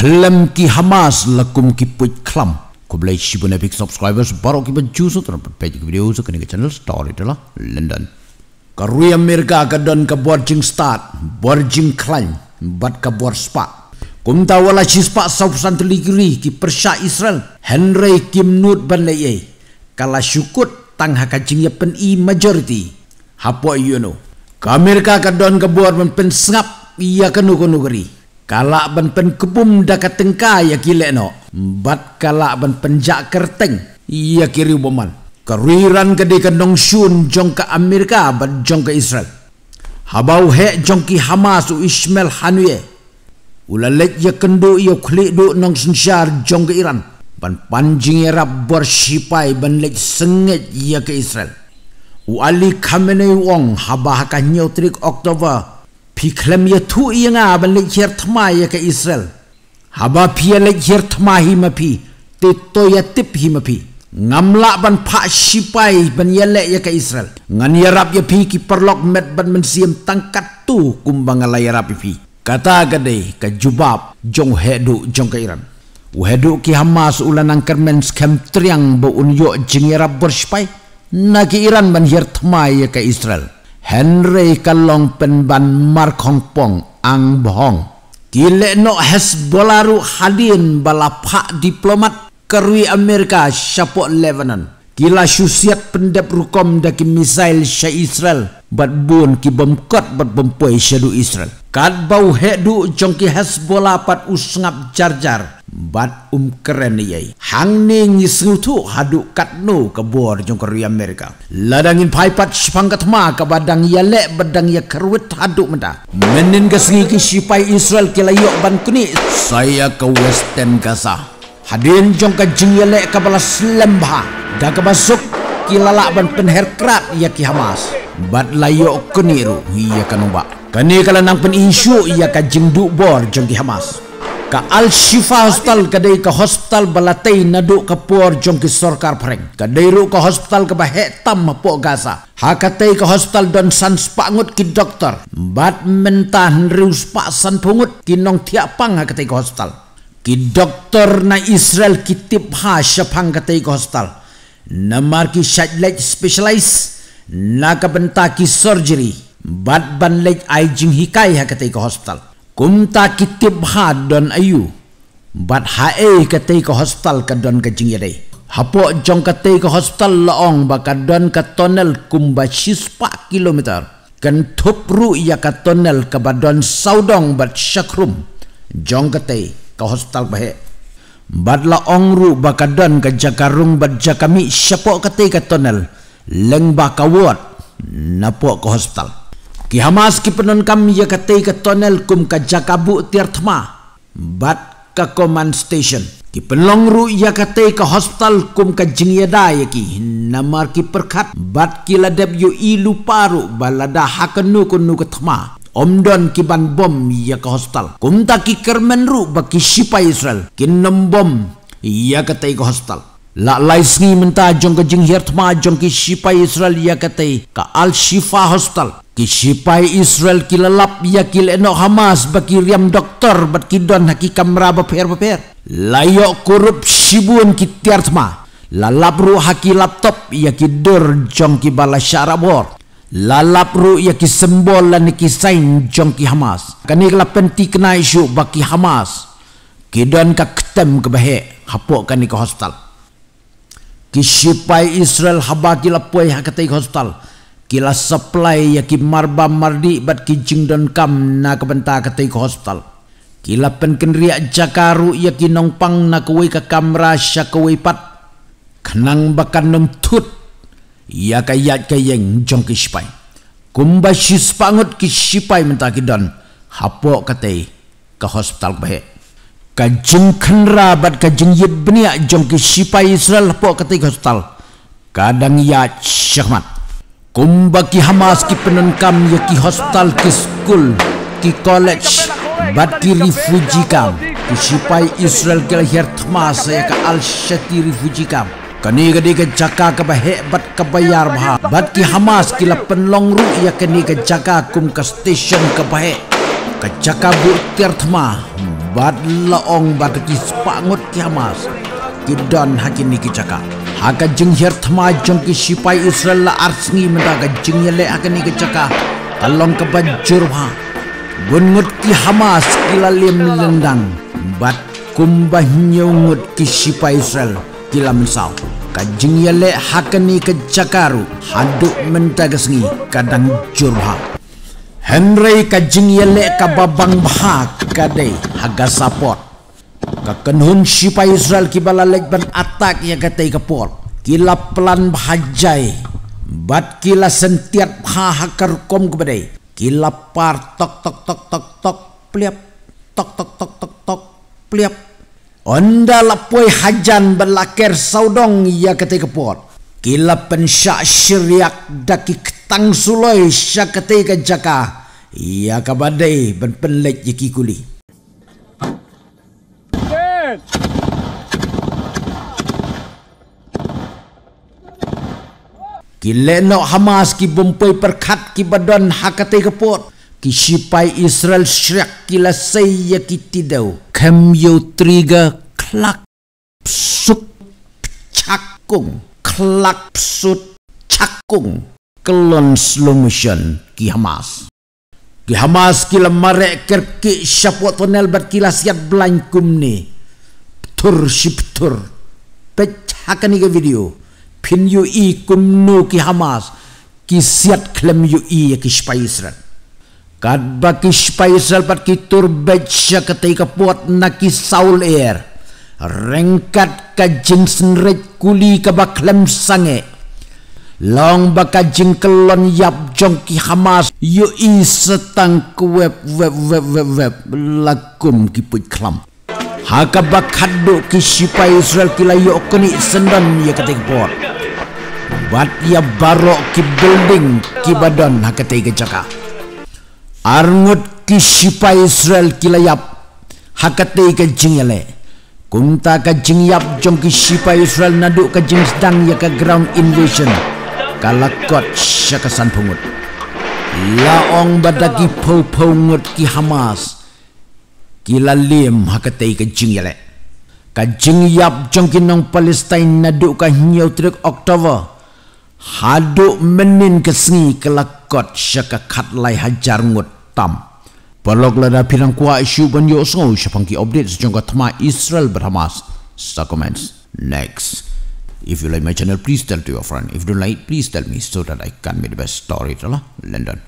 khlam ki hamas lakum ki put khlam ko blai shibuna big subscribers baru ki baju so tra page ki video so kanik channel story tala london karu amerika ka don ka boarding start boarding klan bat ka boar spa kum ta wala chi spa sauf santli kiri ki persha israel henry Kim ban lai ai syukur syukut tang ha kancing ye ya pen majority hapo you know ka amerika ka don ka boar ban pen sngap iya kanu kiri kalak ban pen kebum da ya kilek no bat kalak ban penjak kerteng ya kiri boman keriran gede ke kandong syun jong ke Amerika bat jong ke Israel habau he jong ki Hamas u Ismail Hanuye ulalek ya kendo ya klik do nong sinsyar jong ke Iran ban panjing ya bersipai ban lek sengit ya ke Israel u Ali Khamenei Wong habah ka nyotrik Oktober Piklam ya tu iya nga aban le jir ya ke Israel. Haba pia le jir hi ma pi. Tito ya tip hi ma pi. Ngamla ban pak shipai ban ya le ya ke Israel. Ngan ya rap ya pi ki perlok met ban men siam tangkat tu kumbang ala ya rap pi. Kata gede ke jubab jong hedu jong ke Iran. Wahedu ki Hamas ulan ang kermen skem triang bo unyo jingirab bershpai. Nagi Iran ban hirtma ya ke Israel. Henry Kalong Penban Mark Hong Pong Ang Bong. Tilek no Hezbollahu hadin balapak diplomat kerui Amerika syapok Lebanon. Kila susiat pendep rukom daki misail sya Israel bat bun ki bemkot bat bempoi sya du Israel. Kat bau hek du jongki Hezbollah pat usngap jar-jar bat um keren ye hang ning haduk hadu katnu ke bor jong ri amerika ladangin paipat sepangkat ma ke badang ya le badang ya kerwet hadu menda menin ke sengi ke sipai israel ke layo ban kuni saya ke western gaza hadin jong ke jing ya le ke balas lembah da ke masuk kilala ban penherkrat ya ki hamas bat layo kuniru ya kanuba kani kala nang pen isu ya ke jing du bor jong ki hamas ka al shifa hospital kadai ka hospital balatai nadu ka por jongki sarkar phreng kadai ru ka hospital ka bahe tam po gaza ha katai ka hospital don san spangut ki doktor bat mentan ru spa san pungut ki nong thia pang ha katai ka hospital ki doktor na israel ki tip ha shapang katai ka hospital namar ki shadlet specialize na ka benta surgery bat ban lek aijing hikai ha katai ka hospital kum ta kitib had don ayu bat hae kate ke hostel ka don ka jingire hapo jong kate ke hostel laong ba ka don ka tunnel kum ba sispa kilometer kan thopru ia ka tunnel ka ba saudong bat syakrum jong kate ke hostel ba bat laong ru ba ka don ka jakarung bat jakami syapo kate ka tunnel leng ba ka wot napo ke hostel Ki Hamas ki penon kam ya katai ka tunnel kum ka Jakabu Tirthma bat ka command station. Ki penlongru ya katai ka hospital kum ka Jingyada ya ki namar ki perkat bat ki la debyu ilu paru balada hakenu kunu ka Omdon ki bom ya ke hostel. Kumta ta ki kermenru ba ki sipa Israel ki bom ya katai ke hostel. La laisngi menta jong ka jing hiertma jong ki sipa Israel ya katai ke Al-Shifa hostel. Kisipai Israel kilalap ya kileno Hamas bagi riam doktor bat kidon haki kamra bapher bapher. Layo kurup sibun kitiar sama. Lalap ru haki laptop ya kidur jong ki bala syarabor. Lalap ru ya ki sembol lan ki sain jong ki Hamas. Kani kala penti kena isu bagi Hamas. Kidon ka ketem ke bahe hapok kani ke hospital. Kisipai Israel habaki lapoy hakatai ke hospital kila supply ya ki marba mardi bat kincing don kam na kebenta ketai ke hospital. Kila penken riak jakaru ya ki pang na kewai ke kamra sya kewai pat. Kenang bakan nong tut ya kayat kayeng jong ke sipai. Kumba si spangut ki sipai menta ki don hapok ketai ke hospital bahe. Kajeng kenra bat kajeng yib beniak jong ke sipai Israel hapo ketai ke hospital. Kadang ya syakmat. कुंभ की हमास की पिनन काम ये की हॉस्पिटल की स्कूल की college but की रिफ्यूजी काम की सिपाही इसराइल के लहर थमास ये का अल शती रिफ्यूजी काम कने गदे के जका के बहे बट के बयार भा बट की हमास की लपन लोंग रु ये के ने के जका कुम के स्टेशन के बहे के जका बु तीर्थमा बाद लोंग बट की स्पांगुत की हमास की डन हकी ने की जका aga jing hier thma jong israel la arsngi mata ga jing yele aga ni ga chaka talong ka ban jurwa gun ki hamas ki la lim lendang bat kumba nyu ngut ki sipai israel ki la mensau ka jing yele aga haduk menta ga kadang jurha Henry kajing yelek kababang bahak kadai haga support kakenhun sipai Israel kibala legban atak yang kata ikapol kila pelan bahajai bat kila sentiat ha hakar kom kepada kila par tok tok tok tok tok pliap tok tok tok tok tok pliap onda lapoi hajan berlakir saudong ia kata ikapol kila pensyak syriak daki ketang suloi syak kata ikan jaka ia kabadai benpenlek jeki kulih Kileno Hamas ki bumpai perkat ki badan hakate kepot. Ki sipai Israel syak kila saya ki tidau. Kem yo triga klak psuk cakung. Klak psut cakung. Kelon slow motion ki Hamas. Ki Hamas kila marek kerki syapot tonel berkila siat belangkum ni. Ptur si ptur. Pecahkan ni Pecahkan ni ke video pin yu i kum nu ki hamas ki siat klem yu i ya ki spaisran kad ba ki Israel pat ki tur becha katai ka puat na ki saul air. rengkat ka jinsen rek kuli ka ba klem sange long ba ka jingkelon yap jong ki hamas yu i setang web web web web web lakum ki put klam Haka bakhaddo ki sipai Israel kila yokni sendan ya ketika bor. Buat ia barok ki building ki badan hakatai ke jaka arngut ki sipai israel ki layap hakatai ke jingale kunta ka jingyap jong ki sipai israel naduk ke jing sedang ya ke ground invasion kalakot syakasan pungut laong badagi pau pungut ki hamas ki lalim hakatai ke jingale Kajing yap jongkin Palestine naduk ka hinyau trik Oktober haduk menin kesengi kelakot syakakat lai hajar ngut tam. Perlok lada pirang kuah isu ban yuk sengau syapangki update sejongka tema Israel berhamas. Sa comments next. If you like my channel, please tell to your friend. If you don't like, please tell me so that I can make the best story to lah. London.